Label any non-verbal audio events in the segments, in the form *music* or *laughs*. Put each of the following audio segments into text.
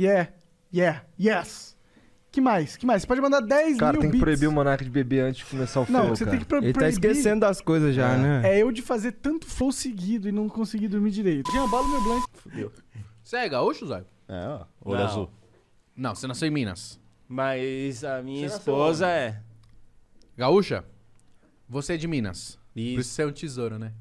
Yeah, yeah, yes. Que mais? Que mais? Você pode mandar 10 cara, mil tem que beats. proibir o Monark de beber antes de começar o flow, Não, você cara. tem que pro Ele tá proibir. tá esquecendo das coisas já, é. né? É eu de fazer tanto flow seguido e não conseguir dormir direito. Tinha bala meu blanco. Fudeu. Você é gaúcho, Zé? É, ó. Olho Não. azul. Não, você nasceu em Minas. Mas a minha Você esposa é. Gaúcha? Você é de Minas. Por isso você é um tesouro, né?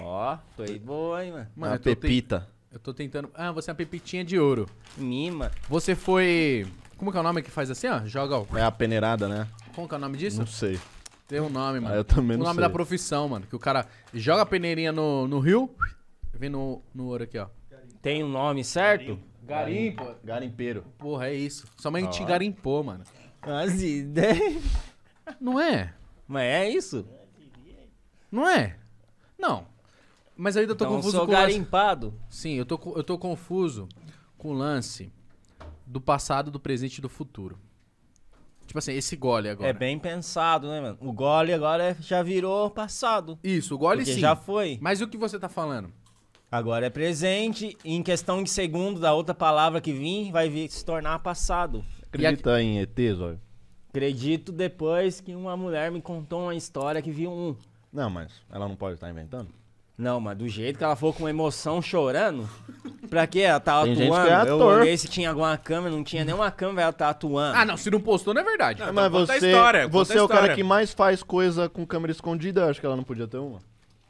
Ó, foi boa, hein, mano. É uma eu tô- pepita. Eu tô tentando. Ah, você é uma pepitinha de ouro. Mima. Você foi. Como que é o nome que faz assim, ó? Joga o. É a peneirada, né? Como que é o nome disso? Não sei. Tem um nome, ah, mano. Ah, eu também não O nome sei. da profissão, mano. Que o cara joga a peneirinha no, no rio, vem no, no ouro aqui, ó. Tem um nome, certo? Garimpo. Garimpeiro. Porra, é isso. Sua mãe te garimpou, mano. As ideias. Né? Não é? Mas é isso? Não é? Não. Mas eu ainda tô então, confuso sou com garimpado. É sim, eu tô, eu tô confuso com o lance do passado, do presente e do futuro. Tipo assim, esse gole agora. É bem pensado, né, mano? O gole agora é, já virou passado. Isso, o gole sim. já foi. Mas o que você tá falando? Agora é presente, e em questão de segundo da outra palavra que vim, vai vir, se tornar passado. Acredita em ET, Zóio? Acredito depois que uma mulher me contou uma história que viu um. Não, mas ela não pode estar inventando? Não, mas do jeito que ela falou com emoção chorando, pra quê? Ela tá Tem gente que é atuando. Eu olhei se tinha alguma câmera, não tinha nenhuma câmera, ela tá atuando. Ah, não, se não postou não é verdade. Não, então mas conta a você, história, você é o cara que mais faz coisa com câmera escondida, eu acho que ela não podia ter uma.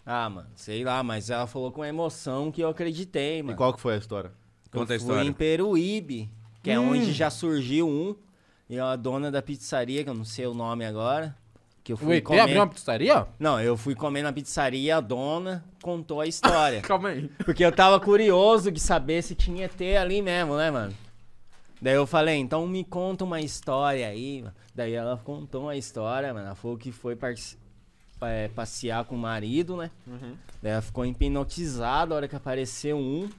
Ah, mano, sei lá, mas ela falou com emoção que eu acreditei, mano. E qual que foi a história? Eu Conta a fui história. em Peruíbe, que é hum. onde já surgiu um. E é a dona da pizzaria, que eu não sei o nome agora, que eu fui o comer... abriu uma pizzaria? Não, eu fui comer na pizzaria, a dona contou a história. *laughs* Calma aí. Porque eu tava curioso de saber se tinha ET ali mesmo, né, mano? Daí eu falei, então me conta uma história aí. Daí ela contou uma história, mano. Ela falou que foi é, passear com o marido, né? Uhum. Daí ela ficou hipnotizada a hora que apareceu um.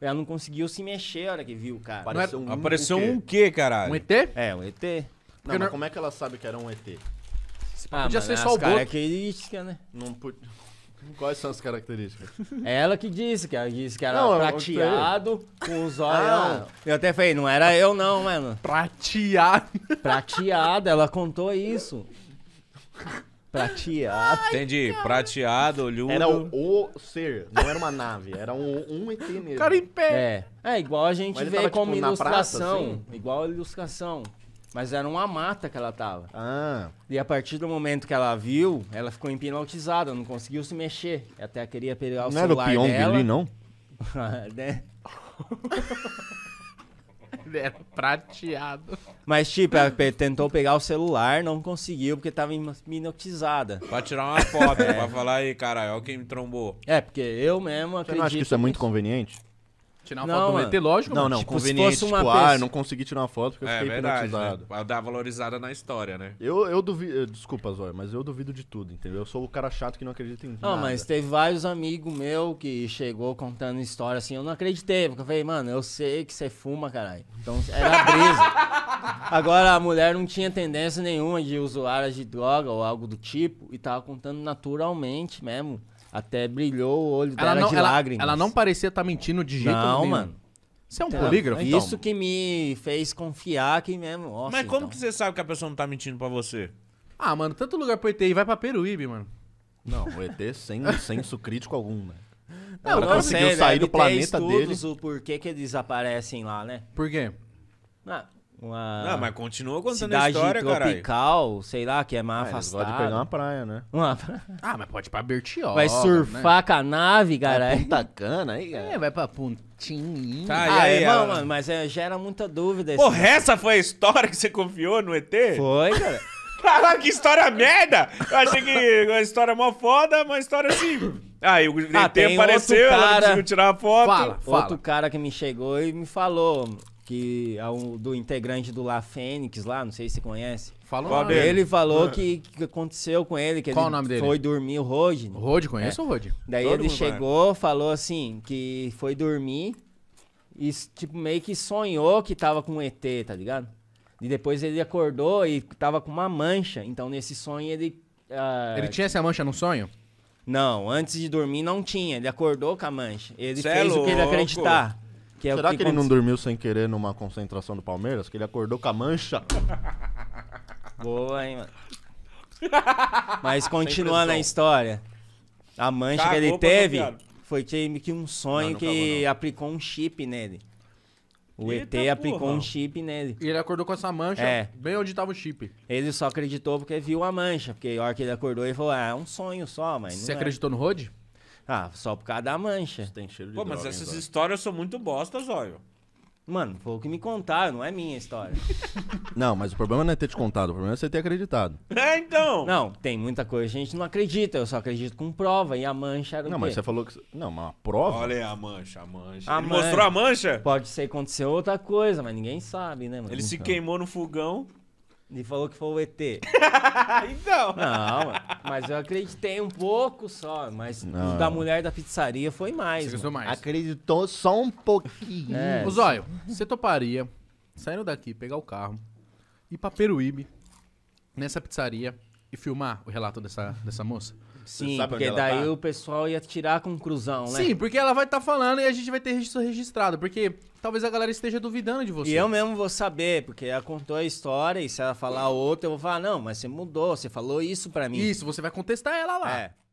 Ela não conseguiu se mexer a hora que viu o cara. Apareceu um, apareceu um quê? um quê, caralho? Um ET? É, um ET. Não, não, como é que ela sabe que era um ET? participar. Ah, podia ser só o Boto. Característica, né? Não pude. Quais são as características? É ela que disse, que ela disse que era Não, prateado, com os olhos. Ah. Eu até falei, não era eu não, mano. Prateado. Prateado, ela contou isso. Prateado. Entendi. Prateado, olhudo. Era o, o ser, não era uma nave, era um, um ET mesmo. O cara em pé. É. É, igual a gente Mas vê tava, como tipo, na ilustração. assim? Igual a ilustração. Mas era uma mata que ela tava. Ah. E a partir do momento que ela viu, ela ficou hipnotizada, não conseguiu se mexer. Até queria pegar o não celular dela. Não era o Pyong ali, não? *laughs* né? era prateado. Mas, tipo, ela tentou pegar o celular, não conseguiu, porque tava minotizada. Pra tirar uma foto, *laughs* é. pra falar aí, caralho, olha quem me trombou. É, porque eu mesmo acredito... Você não acha que isso é muito conveniente. Tirar uma não, foto do ET, lógico. Não, não, tipo, conveniente. Tipo, pessoa... ah, eu não consegui tirar uma foto porque eu é, fiquei verdade, né? hipnotizado. Né? Dar valorizada na história, né? Eu, eu duvido... Eh, desculpa, Zóia, mas eu duvido de tudo, entendeu? Eu sou o cara chato que não acredita em não, nada. Não, mas teve vários amigos meu que chegou contando história assim, eu não acreditei, porque eu falei, mano, eu sei que você fuma, caralho. Então, era brisa. *laughs* Agora, a mulher não tinha tendência nenhuma de usuária de droga ou algo do tipo e tava contando naturalmente mesmo. Até brilhou o olho dela ela não, de ela, lágrimas. Ela não parecia estar tá mentindo de jeito não, nenhum. Não, mano. Você é um então, polígrafo? É então. Isso que me fez confiar que mesmo. Nossa, Mas como então. que você sabe que a pessoa não tá mentindo pra você? Ah, mano, tanto lugar pro ET e vai pra Peruíbe, mano. Não, o ET sem *laughs* senso crítico algum, né? Não, não conseguiu sair é, do é planeta deles. o porquê que eles aparecem lá, né? Por quê? Ah, uma. Não, mas continua contando cidade a história, cara. tropical, sei lá, que é mais ah, gosta Pode pegar uma praia, né? Uma praia. *laughs* Ah, mas pode ir pra Bertioga. Vai né? surfar né? com a nave, é, cara. Vai Cana aí, cara. É, vai pra Puntinho. Ah, tá, ah, aí, mano, mano, mas é, gera muita dúvida. Porra, essa foi a história que você confiou no ET? Foi, cara. *laughs* Caralho, que história merda! Eu achei que uma história mó foda, uma história assim. Aí ah, o ET apareceu, cara... ela conseguiu tirar a foto. Fala, fala. Outro cara que me chegou e me falou: que é um do integrante do La Fênix lá, não sei se você conhece. Fala o nome Ele falou ah. que, que aconteceu com ele, que Qual ele o nome dele? foi dormir, o Rod. Né? É. O Rod, conhece o Rod? Daí Todo ele chegou, falou assim, que foi dormir e tipo meio que sonhou que tava com um ET, tá ligado? E depois ele acordou e tava com uma mancha, então nesse sonho ele... Ah, ele tinha essa mancha no sonho? Não, antes de dormir não tinha. Ele acordou com a mancha. Ele Cê é fez o que ele acreditar. Que é Será que, que, ele não dormiu sem querer numa concentração do Palmeiras? Que ele acordou com a mancha? *laughs* Boa, hein, mano. *laughs* Mas continuando a história. A mancha Cagou que ele teve foi que, que um sonho não, que aplicou um chip nele. O Eita ET aplicou porra. um chip nele. E ele acordou com essa mancha é. bem onde tava o chip. Ele só acreditou porque viu a mancha. Porque a hora que ele acordou, ele falou: Ah, é um sonho só, mas. Você é. acreditou é. no Rode? Ah, só por causa da mancha. Isso tem cheiro de Pô, droga, mas essas histórias são muito bostas, olha. Mano, foi o que me contaram, não é minha história. *laughs* Não, mas o problema não é ter te contado, o problema é você ter acreditado. É, então! Não, tem muita coisa que a gente não acredita, eu só acredito com prova, e a mancha era o Não, quê? mas você falou que. Não, mas a prova. Olha aí a mancha, a mancha. A Ele mostrou a mancha? Pode ser que aconteceu outra coisa, mas ninguém sabe, né, mano? Ele se então. queimou no fogão. E falou que foi o ET. *laughs* então. Não, mas eu acreditei um pouco só. Mas Não. da mulher da pizzaria foi mais. Você gostou mais? Acreditou só um pouquinho. É. Ô, Zóio, você toparia, saindo daqui, pegar o carro, ir pra Peruíbe, nessa pizzaria, e filmar o relato dessa, dessa moça? Sim, sabe porque daí tá? o pessoal ia tirar a conclusão, né? Sim, porque ela vai estar tá falando e a gente vai ter isso registrado, porque talvez a galera esteja duvidando de você. E eu mesmo vou saber, porque ela contou a história e se ela falar outra, eu vou falar, não, mas você mudou, você falou isso para mim. Isso, você vai contestar ela lá. É.